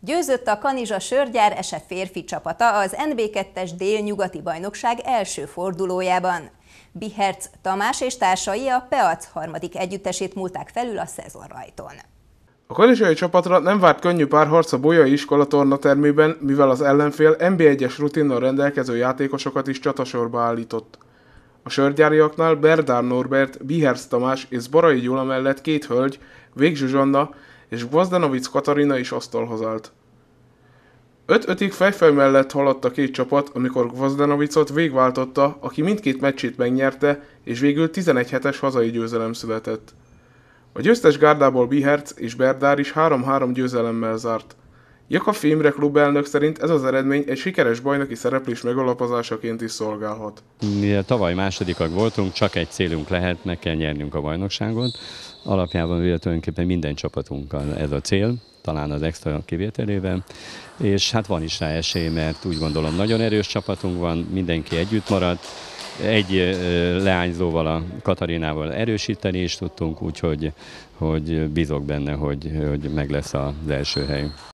Győzött a Kanizsa Sörgyár Ese férfi csapata az NB2-es délnyugati bajnokság első fordulójában. Biherc Tamás és társai a Peac harmadik együttesét múlták felül a szezonrajton. A kanizsai csapatra nem várt könnyű párharc a Bolyai iskola termében, mivel az ellenfél NB1-es rutinnal rendelkező játékosokat is csatasorba állított. A sörgyáriaknál Berdár Norbert, Biherz Tamás és Barai Gyula mellett két hölgy, Vég Zsuzsanna és Gvazdanovic Katarina is asztalhoz állt. 5-5-ig fejfej mellett haladt a két csapat, amikor Gvazdanovicot végváltotta, aki mindkét meccsét megnyerte, és végül 11 hetes hazai győzelem született. A győztes gárdából Biherc és Berdár is 3-3 győzelemmel zárt. Jakab Filmre klubelnök szerint ez az eredmény egy sikeres bajnoki szereplés megalapozásaként is szolgálhat. a tavaly másodikak voltunk, csak egy célunk lehet, meg kell nyernünk a bajnokságot. Alapjában tulajdonképpen minden csapatunkkal ez a cél, talán az extra kivételével, és hát van is rá esély, mert úgy gondolom nagyon erős csapatunk van, mindenki együtt maradt, egy leányzóval, a Katarinával erősíteni is tudtunk, úgyhogy hogy bízok benne, hogy, hogy meg lesz az első hely.